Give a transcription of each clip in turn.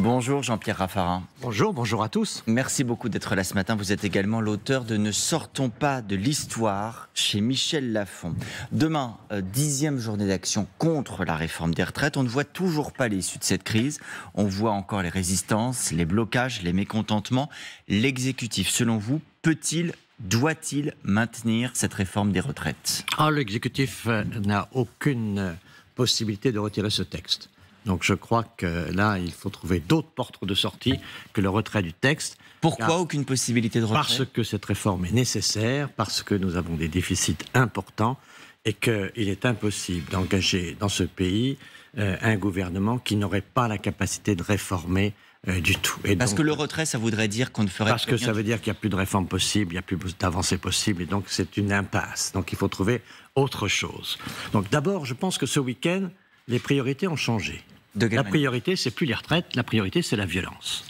Bonjour Jean-Pierre Raffarin. Bonjour, bonjour à tous. Merci beaucoup d'être là ce matin. Vous êtes également l'auteur de Ne sortons pas de l'histoire chez Michel Lafon. Demain, euh, dixième journée d'action contre la réforme des retraites. On ne voit toujours pas l'issue de cette crise. On voit encore les résistances, les blocages, les mécontentements. L'exécutif, selon vous, peut-il doit-il maintenir cette réforme des retraites ah, l'exécutif euh, n'a aucune possibilité de retirer ce texte. Donc je crois que là, il faut trouver d'autres portes de sortie que le retrait du texte. Pourquoi aucune possibilité de retrait Parce que cette réforme est nécessaire, parce que nous avons des déficits importants et qu'il est impossible d'engager dans ce pays euh, un gouvernement qui n'aurait pas la capacité de réformer euh, du tout. Et parce que le retrait, ça voudrait dire qu'on ne ferait Parce que ça veut dire qu'il n'y a plus de réforme possible, il n'y a plus d'avancée possible, et donc c'est une impasse. Donc il faut trouver autre chose. Donc d'abord, je pense que ce week-end, les priorités ont changé. De la priorité, c'est plus les retraites, la priorité, c'est la violence.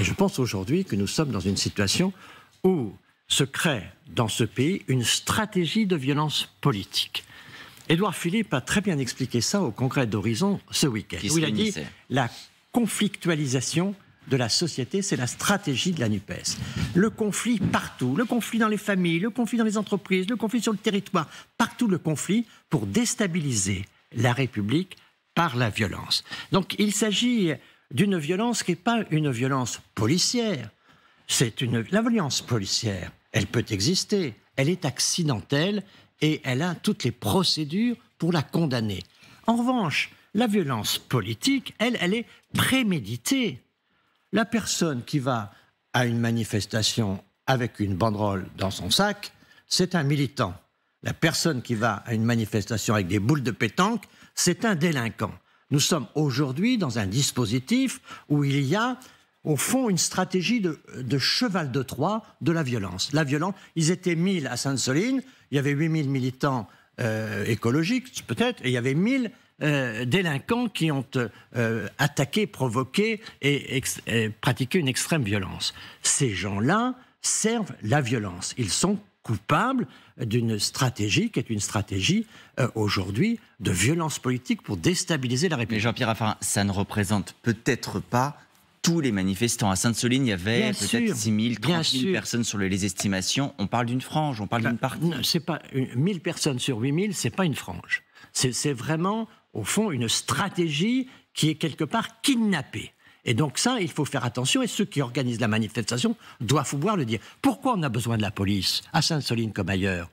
Et je pense aujourd'hui que nous sommes dans une situation où se crée dans ce pays une stratégie de violence politique. Édouard Philippe a très bien expliqué ça au congrès d'Horizon ce week-end, il a dit la conflictualisation de la société, c'est la stratégie de la NUPES. Le conflit partout, le conflit dans les familles, le conflit dans les entreprises, le conflit sur le territoire, partout le conflit pour déstabiliser la République par la violence. Donc il s'agit d'une violence qui n'est pas une violence policière. C'est une la violence policière. Elle peut exister, elle est accidentelle et elle a toutes les procédures pour la condamner. En revanche, la violence politique, elle, elle est préméditée. La personne qui va à une manifestation avec une banderole dans son sac, c'est un militant la personne qui va à une manifestation avec des boules de pétanque, c'est un délinquant. Nous sommes aujourd'hui dans un dispositif où il y a au fond une stratégie de, cheval de Troie de la violence. La violence, ils étaient 1000 à Sainte-Soline, il y avait 8000 militants euh, écologiques peut-être, et il y avait 1000 euh, délinquants qui ont euh, attaqué, provoqué et, et pratiqué une extrême violence. Ces gens-là servent la violence. Ils sont coupable d'une stratégie qui est une stratégie euh, aujourd'hui de violence politique pour déstabiliser la République. Mais Jean-Pierre Raffarin, ça ne représente peut-être pas tous les manifestants. À Sainte-Soline, il y avait peut-être 6 000, 30 000 personnes sur les estimations. On parle d'une frange, on parle d'une partie. C'est pas 1000 personnes sur 8 000, c'est pas une frange. C'est vraiment, au fond, une stratégie qui est quelque part kidnappée. Et donc ça, il faut faire attention et ceux qui organisent la manifestation doivent pouvoir le dire. Pourquoi on a besoin de la police à Sainte-Soline comme ailleurs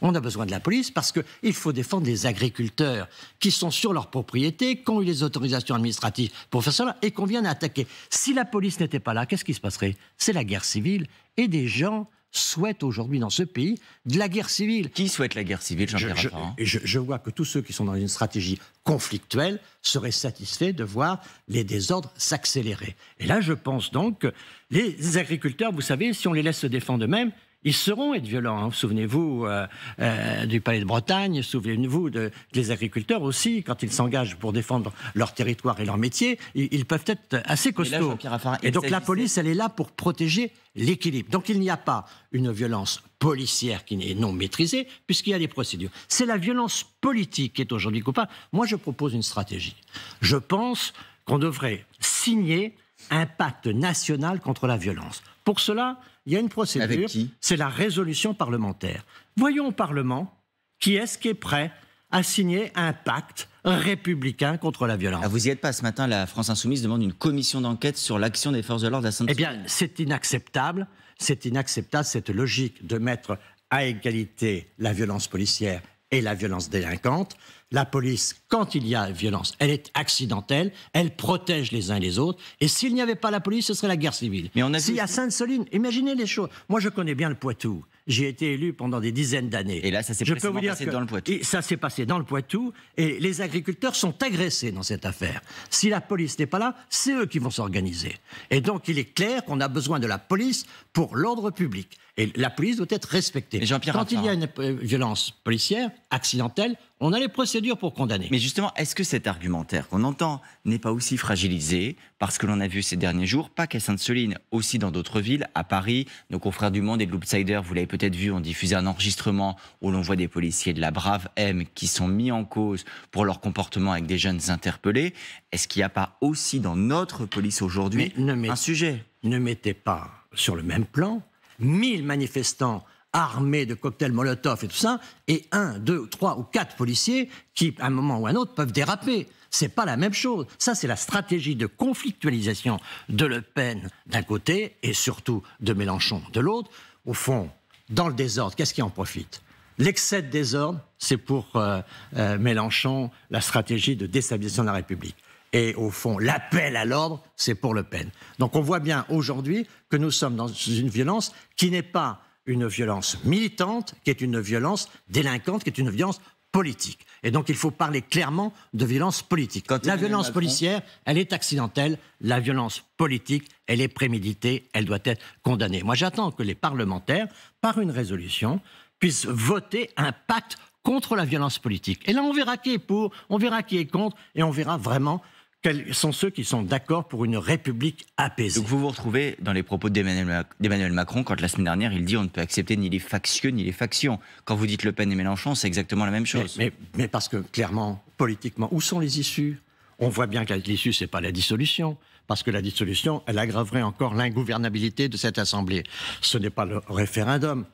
on a besoin de la police parce qu'il faut défendre les agriculteurs qui sont sur leur propriété, qui ont eu les autorisations administratives pour faire cela et qu'on vient attaquer. Si la police n'était pas là, qu'est-ce qui se passerait C'est la guerre civile et des gens souhaitent aujourd'hui dans ce pays de la guerre civile. Qui souhaite la guerre civile, Jean-Pierre je, je, vois que tous ceux qui sont dans une stratégie conflictuelle seraient satisfaits de voir les désordres s'accélérer. Et là, je pense donc que les agriculteurs, vous savez, si on les laisse se défendre eux-mêmes, ils seront être violents. Hein. Souvenez-vous euh, euh, du Palais de Bretagne, souvenez-vous de, des agriculteurs aussi, quand ils s'engagent pour défendre leur territoire et leur métier, ils, peuvent être assez costauds. Et, et donc la police, elle est là pour protéger l'équilibre. Donc il n'y a pas une violence policière qui n'est non maîtrisée, puisqu'il y a des procédures. C'est la violence politique qui est aujourd'hui coupable. Moi, je propose une stratégie. Je pense qu'on devrait signer un pacte national contre la violence. Pour cela, il y a une procédure. C'est la résolution parlementaire. Voyons au Parlement qui est-ce qui est prêt à signer un pacte républicain contre la violence. Ah, vous n'y êtes pas ce matin, la France Insoumise demande une commission d'enquête sur l'action des forces de l'ordre à -Denis. Eh bien, c'est inacceptable, c'est inacceptable cette logique de mettre à égalité la violence policière et la violence délinquante la police, quand il y a violence, elle est accidentelle, elle protège les uns et les autres. Et s'il n'y avait pas la police, ce serait la guerre civile. Mais on a si à Sainte-Soline, imaginez les choses. Moi, je connais bien le Poitou. J'ai été élu pendant des dizaines d'années. Et là, ça s'est passé dans le Poitou. Et ça s'est passé dans le Poitou. Et les agriculteurs sont agressés dans cette affaire. Si la police n'est pas là, c'est eux qui vont s'organiser. Et donc, il est clair qu'on a besoin de la police pour l'ordre public. Et la police doit être respectée. Quand il y a une euh, violence policière, accidentelle, on a les procédures pour condamner. Mais justement, est-ce que cet argumentaire qu'on entend n'est pas aussi fragilisé parce que l'on a vu ces derniers jours, pas qu'à Sainte-Soline, aussi dans d'autres villes, à Paris, nos confrères du Monde et de l'Outsider, vous l'avez peut-être vu, ont diffusé un enregistrement où l'on voit des policiers de la Brave M qui sont mis en cause pour leur comportement avec des jeunes interpellés. Est-ce qu'il n'y a pas aussi dans notre police aujourd'hui un sujet Ne mettez pas sur le même plan 1000 manifestants armés de cocktails Molotov et tout ça, et un, deux, trois ou quatre policiers qui, à un moment ou à un autre, peuvent déraper. C'est pas la même chose. Ça, c'est la stratégie de conflictualisation de Le Pen d'un côté et surtout de Mélenchon de l'autre. Au fond, dans le désordre, qu'est-ce qui en profite L'excès de désordre, c'est pour euh, euh, Mélenchon la stratégie de déstabilisation de la République. Et au fond, l'appel à l'ordre, c'est pour Le Pen. Donc on voit bien aujourd'hui que nous sommes dans une violence qui n'est pas une violence militante, qui est une violence délinquante, qui est une violence politique. Et donc il faut parler clairement de violence politique. la violence policière, elle est accidentelle, la violence politique, elle est préméditée, elle doit être condamnée. Moi j'attends que les parlementaires, par une résolution, puissent voter un pacte contre la violence politique. Et là on verra qui est pour, on verra qui est contre, et on verra vraiment quels sont ceux qui sont d'accord pour une République apaisée. Donc vous vous retrouvez dans les propos d'Emmanuel Macron quand la semaine dernière il dit on ne peut accepter ni les factieux ni les factions. Quand vous dites Le Pen et Mélenchon, c'est exactement la même chose. Mais, parce que clairement, politiquement, où sont les issues On voit bien que l'issue, ce n'est pas la dissolution. Parce que la dissolution, elle aggraverait encore l'ingouvernabilité de cette Assemblée. Ce n'est pas le référendum.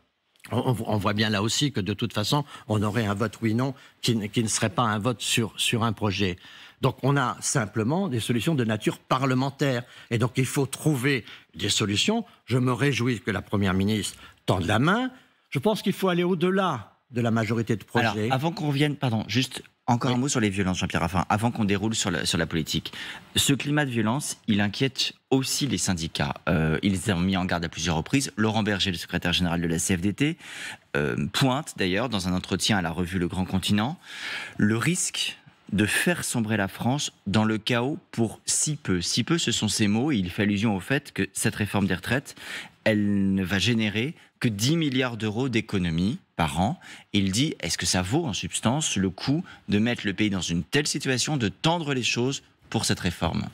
On, voit bien là aussi que de toute façon, on aurait un vote oui-non qui, ne serait pas un vote sur, sur un projet. Donc on a simplement des solutions de nature parlementaire. Et donc il faut trouver des solutions. Je me réjouis que la Première ministre tende la main. Je pense qu'il faut aller au-delà de la majorité de projets. avant qu'on revienne, pardon, juste encore un mot sur les violences, Jean-Pierre Raffin, avant qu'on déroule sur la, politique. Ce climat de violence, il inquiète aussi les syndicats. Euh, ils ont mis en garde à plusieurs reprises. Laurent Berger, le secrétaire général de la CFDT, euh, pointe d'ailleurs dans un entretien à la revue Le Grand Continent le risque de faire sombrer la France dans le chaos pour si peu. Si peu, ce sont ces mots, il fait allusion au fait que cette réforme des retraites, elle ne va générer que 10 milliards d'euros d'économies par an. il dit, est-ce que ça vaut en substance le coût de mettre le pays dans une telle situation, de tendre les choses pour cette réforme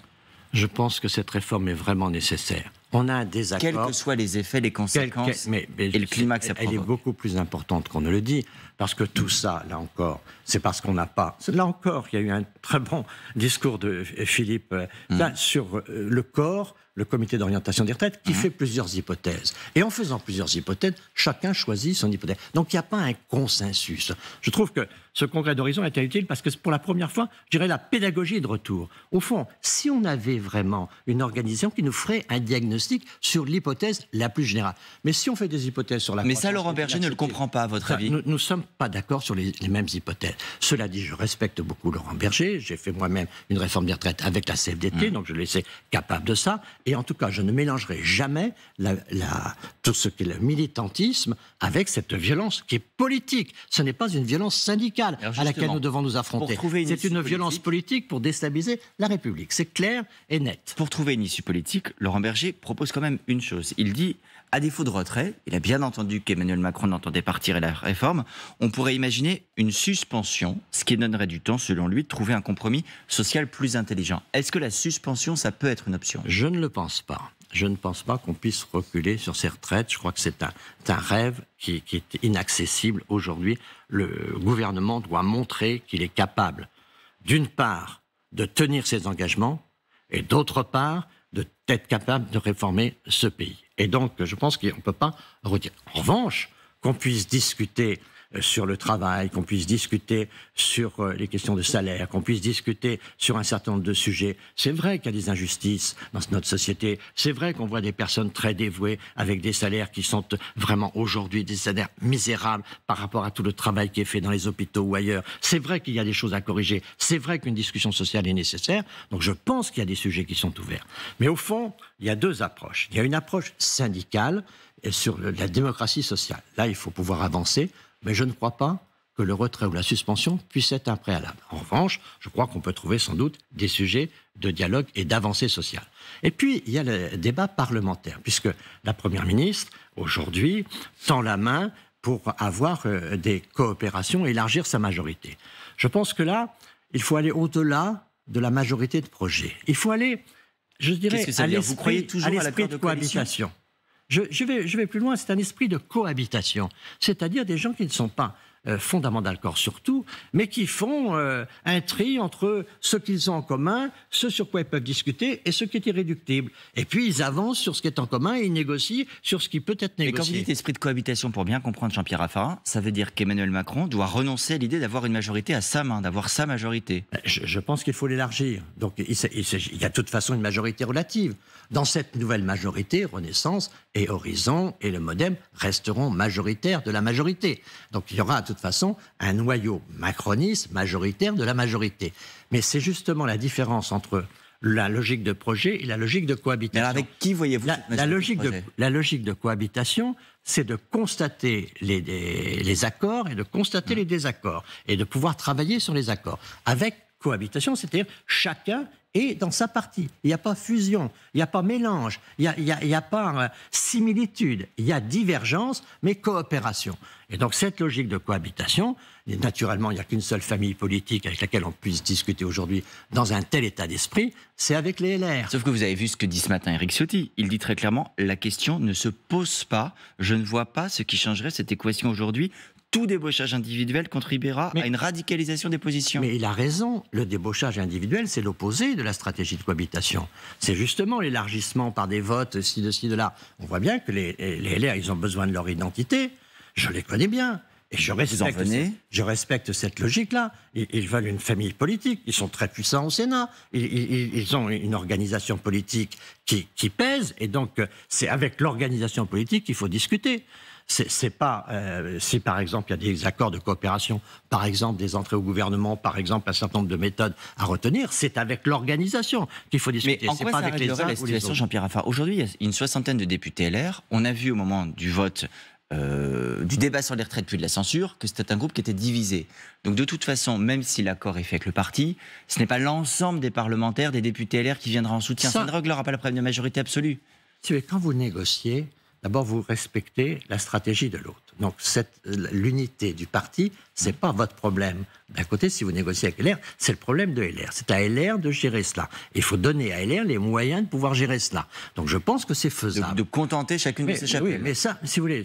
je pense que cette réforme est vraiment nécessaire. On a un désaccord. Quels que soient les effets, les conséquences mais, et le climat que ça Elle est beaucoup plus importante qu'on ne le dit, parce que tout ça, là encore, c'est parce qu'on n'a pas. Là encore, il y a eu un très bon discours de Philippe euh, mm. sur euh, le corps le comité d'orientation des retraites qui hein. fait plusieurs hypothèses. Et en faisant plusieurs hypothèses, chacun choisit son hypothèse. Donc il n'y a pas un consensus. Je trouve que ce congrès d'horizon est utile parce que pour la première fois, je dirais la pédagogie est de retour. Au fond, si on avait vraiment une organisation qui nous ferait un diagnostic sur l'hypothèse la plus générale. Mais si on fait des hypothèses sur la Mais ça, Laurent Berger ne le comprend pas, à votre avis Nous ne sommes pas d'accord sur les, mêmes hypothèses. Cela dit, je respecte beaucoup Laurent Berger. J'ai fait moi-même une réforme des retraites avec la CFDT, mmh. donc je l'ai capable de ça. Et en tout cas, je ne mélangerai jamais tout ce est le militantisme avec cette violence qui est politique. Ce n'est pas une violence syndicale à laquelle nous devons nous affronter. C'est une, une violence politique pour déstabiliser la République. C'est clair et net. Pour trouver une issue politique, Laurent Berger propose quand même une chose. Il dit à défaut de retrait, il a bien entendu qu'Emmanuel Macron n'entendait partir à la réforme, on pourrait imaginer une suspension, ce qui donnerait du temps, selon lui, de trouver un compromis social plus intelligent. Est-ce que la suspension, ça peut être une option Je ne le pense pas. Je ne pense pas qu'on puisse reculer sur ces retraites. Je crois que c'est un, rêve qui est inaccessible aujourd'hui. Le gouvernement doit montrer qu'il est capable, d'une part, de tenir ses engagements, et d'autre part, d'être capable de réformer ce pays. Et donc, je pense qu'on ne peut pas retirer. En revanche, qu'on puisse discuter euh, sur le travail, qu'on puisse discuter sur euh, les questions de salaire, qu'on puisse discuter sur un certain nombre de sujets. C'est vrai qu'il y a des injustices dans notre société. C'est vrai qu'on voit des personnes très dévouées avec des salaires qui sont euh, vraiment aujourd'hui des salaires misérables par rapport à tout le travail qui est fait dans les hôpitaux ou ailleurs. C'est vrai qu'il y a des choses à corriger. C'est vrai qu'une discussion sociale est nécessaire. Donc je pense qu'il y a des sujets qui sont ouverts. Mais au fond, il y a deux approches. Il y a une approche syndicale sur la démocratie sociale. Là, il faut pouvoir avancer mais je ne crois pas que le retrait ou la suspension puisse être un préalable. En revanche, je crois qu'on peut trouver sans doute des sujets de dialogue et d'avancée sociale. Et puis, il y a le débat parlementaire, puisque la Première ministre, aujourd'hui, tend la main pour avoir euh, des coopérations et élargir sa majorité. Je pense que là, il faut aller au-delà de la majorité de projets. Il faut aller, je dirais, que ça à l'esprit de, cohabitation je, vais, vais plus loin, c'est un esprit de cohabitation, c'est-à-dire des gens qui ne sont pas euh, fondamental corps surtout, mais qui font euh, un tri entre ce qu'ils ont en commun, ce sur quoi ils peuvent discuter et ce qui est irréductible. Et puis ils avancent sur ce qui est en commun et ils négocient sur ce qui peut être négocié. Et quand vous dites esprit de cohabitation, pour bien comprendre Jean-Pierre Raffarin, ça veut dire qu'Emmanuel Macron doit renoncer à l'idée d'avoir une majorité à sa main, d'avoir sa majorité. Euh, je, pense qu'il faut l'élargir. Donc il, y a de toute façon une majorité relative. Dans cette nouvelle majorité, Renaissance et Horizon et le Modem resteront majoritaires de la majorité. Donc il y aura façon un noyau macroniste majoritaire de la majorité. Mais c'est justement la différence entre la logique de projet et la logique de cohabitation. avec qui voyez-vous la, logique de, la logique de cohabitation, c'est de constater les, les, accords et de constater mmh. les désaccords et de pouvoir travailler sur les accords. Avec cohabitation, c'est-à-dire chacun et dans sa partie. Il n'y a pas fusion, il n'y a pas mélange, il n'y a, pas euh, similitude, il y a divergence, mais coopération. Et donc cette logique de cohabitation, naturellement, il n'y a qu'une seule famille politique avec laquelle on puisse discuter aujourd'hui dans un tel état d'esprit, c'est avec les LR. Sauf que vous avez vu ce que dit ce matin Eric Ciotti. Il dit très clairement, la question ne se pose pas. Je ne vois pas ce qui changerait cette équation aujourd'hui tout débauchage individuel contribuera à une radicalisation des positions. Mais il a raison. Le débauchage individuel, c'est l'opposé de la stratégie de cohabitation. C'est justement l'élargissement par des votes, ci, de ci, de là. On voit bien que les, LR, ils ont besoin de leur identité. Je les connais bien. Et je respecte, cette, je respecte cette logique-là. Ils, veulent une famille politique. Ils sont très puissants au Sénat. Ils, ont une organisation politique qui, qui pèse. Et donc, euh, c'est avec l'organisation politique qu'il faut discuter. C'est pas euh, si par exemple il y a des accords de coopération, par exemple des entrées au gouvernement, par exemple un certain nombre de méthodes à retenir. C'est avec l'organisation qu'il faut discuter. Mais en quoi pas avec les la situation, Jean-Pierre Raffarin Aujourd'hui, il y a une soixantaine de députés LR. On a vu au moment du vote euh, du débat sur les retraites puis de la censure que c'était un groupe qui était divisé. Donc de toute façon, même si l'accord est fait avec le parti, ce n'est pas l'ensemble des parlementaires, des députés LR qui viendra en soutien. Ça, ne réglera pas la preuve de majorité absolue. Tu Quand vous négociez, D'abord, vous respectez la stratégie de l'autre. Donc, l'unité du parti, n'est pas votre problème. D'un côté, si vous négociez avec LR, c'est le problème de LR. C'est à LR de gérer cela. Il faut donner à LR les moyens de pouvoir gérer cela. Donc, je pense que c'est faisable. De, contenter chacune de ses chapelles. Oui, mais ça, si vous voulez,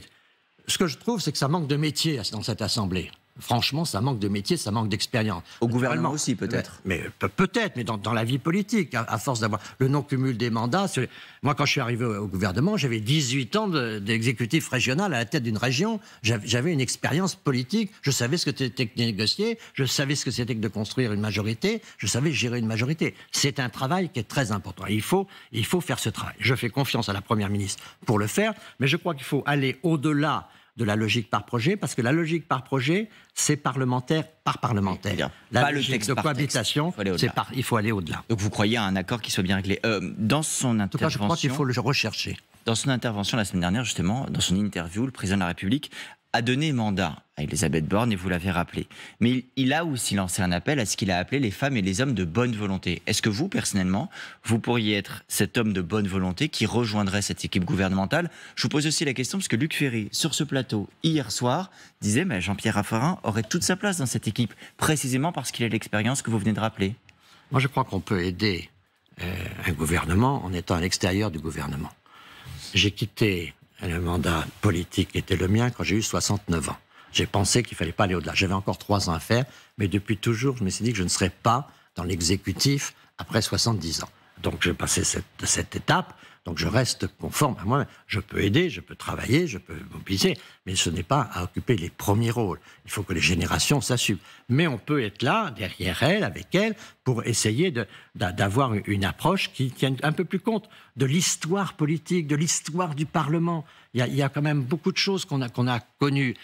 ce que je trouve, c'est que ça manque de métier dans cette assemblée. Franchement, ça manque de métier, ça manque d'expérience. Au gouvernement aussi, peut-être. Mais, peut-être, mais dans, la vie politique, hein, à, force d'avoir le non-cumul des mandats. Moi, quand je suis arrivé au, gouvernement, j'avais 18 ans d'exécutif régional à la tête d'une région. J'avais une expérience politique. Je savais ce que c'était que de négocier. Je savais ce que c'était que de construire une majorité. Je savais gérer une majorité. C'est un travail qui est très important. il faut, il faut faire ce travail. Je fais confiance à la première ministre pour le faire, mais je crois qu'il faut aller au-delà de la logique par projet, parce que la logique par projet, c'est parlementaire par parlementaire. La logique de cohabitation, il faut aller au-delà. Donc vous croyez à un accord qui soit bien réglé. Euh, dans son intervention... je crois qu'il faut le rechercher. Dans son intervention la semaine dernière, justement, dans son interview, le président de la République a donné mandat à Elisabeth Borne, et vous l'avez rappelé. Mais il, a aussi lancé un appel à ce qu'il a appelé les femmes et les hommes de bonne volonté. Est-ce que vous, personnellement, vous pourriez être cet homme de bonne volonté qui rejoindrait cette équipe gouvernementale Je vous pose aussi la question, parce que Luc Ferry, sur ce plateau, hier soir, disait mais Jean-Pierre Raffarin aurait toute sa place dans cette équipe, précisément parce qu'il a l'expérience que vous venez de rappeler. Moi, je crois qu'on peut aider euh, un gouvernement en étant à l'extérieur du gouvernement. J'ai quitté le mandat politique était le mien quand j'ai eu 69 ans. J'ai pensé qu'il ne fallait pas aller au-delà. J'avais encore trois ans à faire, mais depuis toujours, je me suis dit que je ne serais pas dans l'exécutif après 70 ans. Donc j'ai passé cette, cette étape, donc je reste conforme à moi. Je peux aider, je peux travailler, je peux mobiliser, mais ce n'est pas à occuper les premiers rôles. Il faut que les générations s'assument. Mais on peut être là, derrière elles, avec elles, pour essayer d'avoir une approche qui tienne un peu plus compte de l'histoire politique, de l'histoire du Parlement. Il y, a, quand même beaucoup de choses qu'on a, a connues.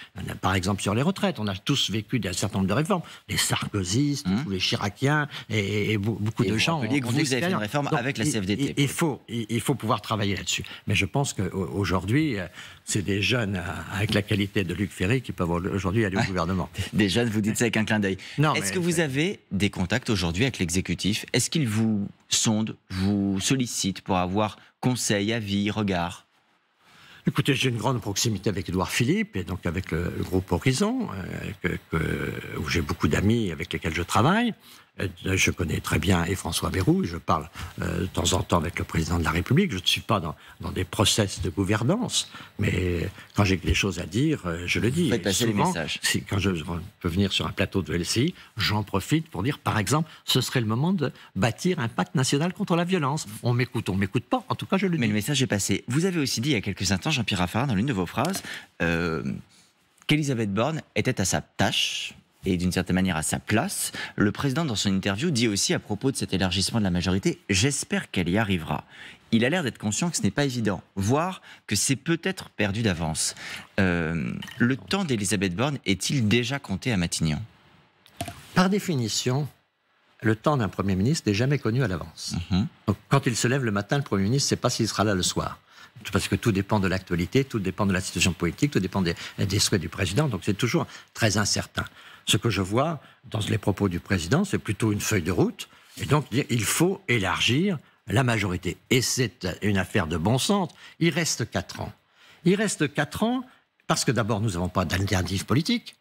Par exemple, sur les retraites, on a tous vécu un certain nombre de réformes. Les sarkozystes, hum. les chiraciens, et, beaucoup de gens. Vous avez avec la CFDT. Il, faut, il, faut pouvoir travailler là-dessus. Mais je pense qu'aujourd'hui, euh, c'est des jeunes à euh, la qualité de Luc Ferry qui peut aujourd'hui aller au gouvernement. Déjà, vous dites ça avec un clin d'œil. Est-ce que vous avez des contacts aujourd'hui avec l'exécutif Est-ce qu'il vous sonde, vous sollicite pour avoir conseil, avis, regard Écoutez, j'ai une grande proximité avec Édouard Philippe et donc avec le, groupe Horizon, euh, où j'ai beaucoup d'amis avec lesquels je travaille. Euh, je connais très bien et François Bayrou, je parle euh, de temps en temps avec le président de la République, je ne suis pas dans, des process de gouvernance, mais quand j'ai des choses à dire, euh, je le dis. Vous passer souvent, quand je peux venir sur un plateau de LCI, j'en profite pour dire, par exemple, ce serait le moment de bâtir un pacte national contre la violence. On m'écoute, on m'écoute pas, en tout cas je le dis. Mais le message est passé. Vous avez aussi dit il y a quelques instants, Jean-Pierre Raffarin, dans l'une de vos phrases, qu'Elisabeth Borne était à sa tâche et d'une certaine manière à sa place. Le président, dans son interview, dit aussi à propos de cet élargissement de la majorité, j'espère qu'elle y arrivera. Il a l'air d'être conscient que ce n'est pas évident, voire que c'est peut-être perdu d'avance. Euh, le temps d'Elisabeth Borne est-il déjà compté à Matignon Par définition, le temps d'un Premier ministre n'est jamais connu à l'avance. Mhm. quand il se lève le matin, le Premier ministre ne sait pas s'il sera là le soir. Parce que tout dépend de l'actualité, tout dépend de la situation politique, tout dépend des, des souhaits du président. Donc c'est toujours très incertain. Ce que je vois dans les propos du président, c'est plutôt une feuille de route. Et donc, il faut élargir la majorité. Et c'est une affaire de bon sens. Il reste quatre ans. Il reste quatre ans parce que d'abord, nous n'avons pas d'alternative politique.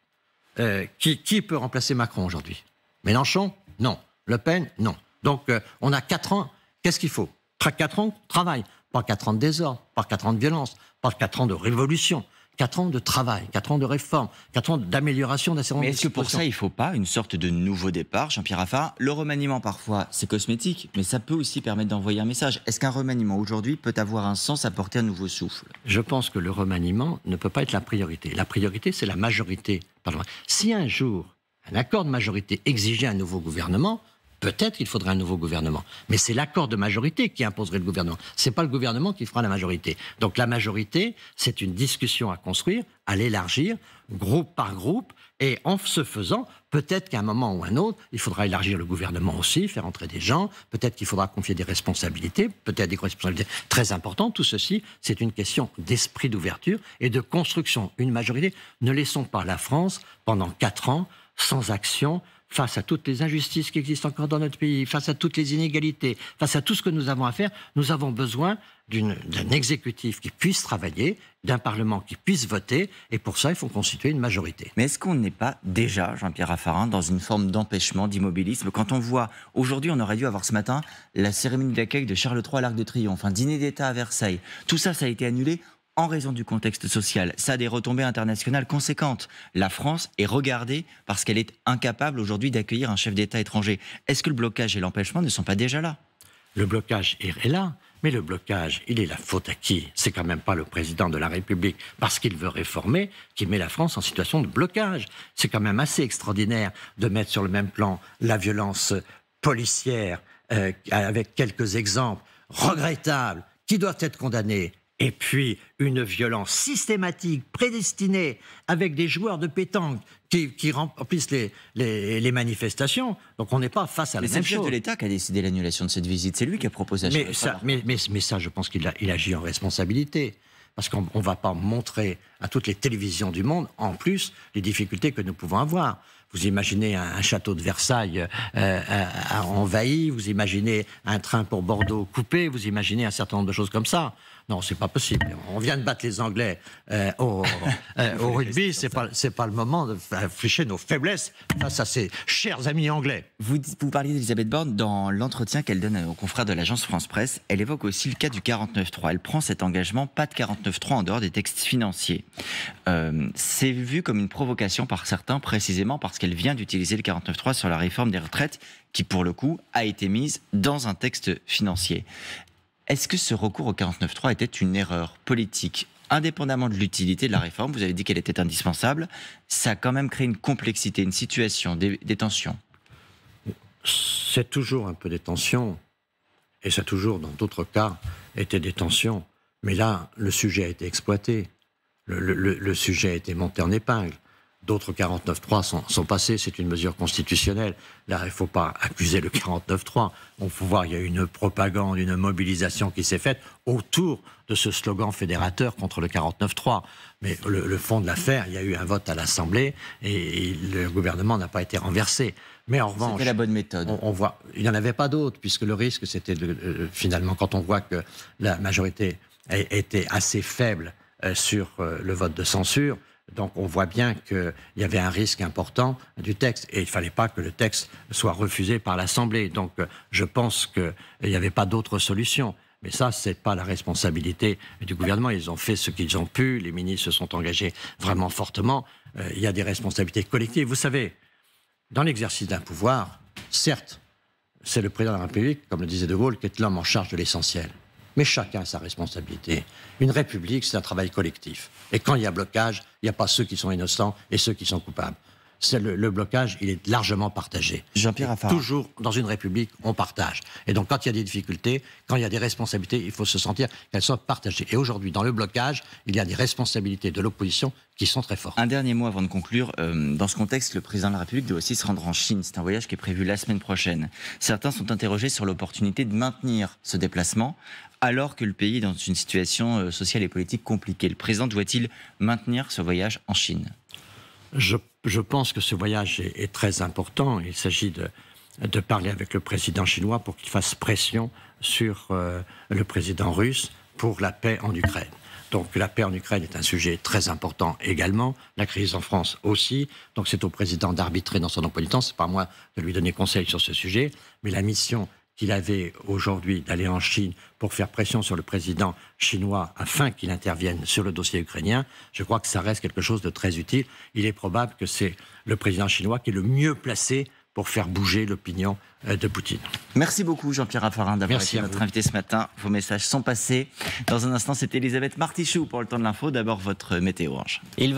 Euh, qui, peut remplacer Macron aujourd'hui Mélenchon Non. Le Pen Non. Donc, euh, on a quatre ans. Qu'est-ce qu'il faut Quatre ans de travail, pas quatre ans de désordre, pas 4 ans de violence, pas quatre ans de révolution. 4 ans de travail, quatre ans de réforme, quatre ans d'amélioration d'un certain Mais est-ce que pour ça, il ne faut pas une sorte de nouveau départ, Jean-Pierre Raffarin Le remaniement, parfois, c'est cosmétique, mais ça peut aussi permettre d'envoyer un message. Est-ce qu'un remaniement, aujourd'hui, peut avoir un sens, à porter un nouveau souffle Je pense que le remaniement ne peut pas être la priorité. La priorité, c'est la majorité. Si un jour, un accord de majorité exigeait un nouveau gouvernement, Peut-être qu'il faudrait un nouveau gouvernement. Mais c'est l'accord de majorité qui imposerait le gouvernement. Ce n'est pas le gouvernement qui fera la majorité. Donc la majorité, c'est une discussion à construire, à l'élargir, groupe par groupe. Et en se faisant, peut-être qu'à un moment ou un autre, il faudra élargir le gouvernement aussi, faire entrer des gens. Peut-être qu'il faudra confier des responsabilités, peut-être des responsabilités très importantes. Tout ceci, c'est une question d'esprit d'ouverture et de construction. Une majorité. Ne laissons pas la France pendant quatre ans sans action face à toutes les injustices qui existent encore dans notre pays, face à toutes les inégalités, face à tout ce que nous avons à faire, nous avons besoin d'un exécutif qui puisse travailler, d'un Parlement qui puisse voter, et pour ça, il faut constituer une majorité. Mais est-ce qu'on n'est pas déjà, Jean-Pierre Raffarin, dans une forme d'empêchement, d'immobilisme Quand on voit, aujourd'hui, on aurait dû avoir ce matin la cérémonie d'accueil de Charles III à l'Arc de Triomphe, un dîner d'État à Versailles. Tout ça, ça a été annulé en raison du contexte social, ça a des retombées internationales conséquentes. La France est regardée parce qu'elle est incapable aujourd'hui d'accueillir un chef d'État étranger. Est-ce que le blocage et l'empêchement ne sont pas déjà là Le blocage est là. Mais le blocage, il est la faute à qui C'est quand même pas le président de la République, parce qu'il veut réformer, qui met la France en situation de blocage. C'est quand même assez extraordinaire de mettre sur le même plan la violence policière, euh, avec quelques exemples regrettables, qui doivent être condamnés, et puis, une violence systématique, prédestinée, avec des joueurs de pétanque qui, remplissent les, manifestations. Donc, on n'est pas face à la même chose. C'est le chef de l'État qui a décidé l'annulation de cette visite. C'est lui qui a proposé à mais ça, mais, mais, ça, je pense qu'il il agit en responsabilité. Parce qu'on ne va pas montrer à toutes les télévisions du monde, en plus, les difficultés que nous pouvons avoir. Vous imaginez un, château de Versailles euh, euh, envahi, vous imaginez un train pour Bordeaux coupé, vous imaginez un certain nombre de choses comme ça. Non, c'est pas possible. On vient de battre les Anglais euh, euh, au, rugby. C'est pas, c'est pas le moment de nos faiblesses face à ces chers amis anglais. Vous, vous parliez d'Elisabeth Borne dans l'entretien qu'elle donne aux confrères de l'agence France-Presse. Elle évoque aussi le cas du 49.3. Elle prend cet engagement, pas de 49.3 en dehors des textes financiers. Euh, c'est vu comme une provocation par certains, précisément parce qu'elle vient d'utiliser le 49.3 sur la réforme des retraites, qui pour le coup a été mise dans un texte financier. Est-ce que ce recours au 49.3 était une erreur politique indépendamment de l'utilité de la réforme, vous avez dit qu'elle était indispensable, ça a quand même créé une complexité, une situation, des, tensions. C'est toujours un peu des tensions, et ça a toujours, dans d'autres cas, été des tensions. Mais là, le sujet a été exploité, le sujet a été monté en épingle. D'autres 49.3 sont, sont passés, c'est une mesure constitutionnelle. Là, il ne faut pas accuser le 49.3. On faut voir, il y a une propagande, une mobilisation qui s'est faite autour de ce slogan fédérateur contre le 49.3. Mais le, fond de l'affaire, il y a eu un vote à l'Assemblée et, le gouvernement n'a pas été renversé. Mais en revanche, la bonne méthode. On, voit, il n'y en avait pas d'autres, puisque le risque, c'était euh, finalement quand on voit que la majorité était assez faible euh, sur euh, le vote de censure, donc on voit bien qu'il y avait un risque important du texte et il ne fallait pas que le texte soit refusé par l'Assemblée. Donc euh, je pense qu'il euh, n'y avait pas d'autre solution. Mais ça, ce n'est pas la responsabilité du gouvernement. Ils ont fait ce qu'ils ont pu. Les ministres se sont engagés vraiment fortement. Euh, il y a des responsabilités collectives. Vous savez, dans l'exercice d'un pouvoir, certes, c'est le président de la République, comme le disait De Gaulle, qui est l'homme en charge de l'essentiel mais chacun a sa responsabilité. Une république, c'est un travail collectif. Et quand il y a blocage, il n'y a pas ceux qui sont innocents et ceux qui sont coupables. C'est le, blocage, il est largement partagé. Jean-Pierre Toujours, dans une république, on partage. Et donc, quand il y a des difficultés, quand il y a des responsabilités, il faut se sentir qu'elles soient partagées. Et aujourd'hui, dans le blocage, il y a des responsabilités de l'opposition qui sont très fortes. Un dernier mot avant de conclure. Euh, dans ce contexte, le président de la République doit aussi se rendre en Chine. C'est un voyage qui est prévu la semaine prochaine. Certains sont interrogés sur l'opportunité de maintenir ce déplacement alors que le pays est dans une situation euh, sociale et politique compliquée. Le président doit-il maintenir ce voyage en Chine je, pense que ce voyage est, très important. Il s'agit de, parler avec le président chinois pour qu'il fasse pression sur euh, le président russe pour la paix en Ukraine. Donc la paix en Ukraine est un sujet très important également, la crise en France aussi. Donc c'est au président d'arbitrer dans son emploi du temps, c'est pas moi de lui donner conseil sur ce sujet, mais la mission qu'il avait aujourd'hui d'aller en Chine pour faire pression sur le président chinois afin qu'il intervienne sur le dossier ukrainien, je crois que ça reste quelque chose de très utile. Il est probable que c'est le président chinois qui est le mieux placé pour faire bouger l'opinion euh, de Poutine. Merci beaucoup Jean-Pierre Raffarin d'avoir été notre invité ce matin. Vos messages sont passés. Dans un instant, c'est Elisabeth Martichoux pour le temps de l'info. D'abord votre météo. Ange. Il